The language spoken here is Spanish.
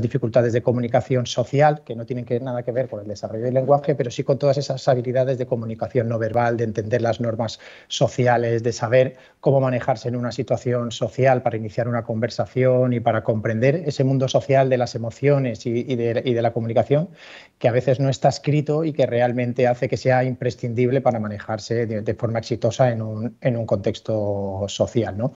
dificultades de comunicación social, que no tienen que, nada que ver con el desarrollo del lenguaje, pero sí con todas esas habilidades de comunicación no verbal, de entender las normas sociales, de saber cómo manejarse en una situación social para iniciar una conversación y para comprender ese mundo social de las emociones y, de, la comunicación, que a veces no está escrito y que realmente hace que sea imprescindible para manejarse de, forma exitosa en un, en un contexto social. ¿no?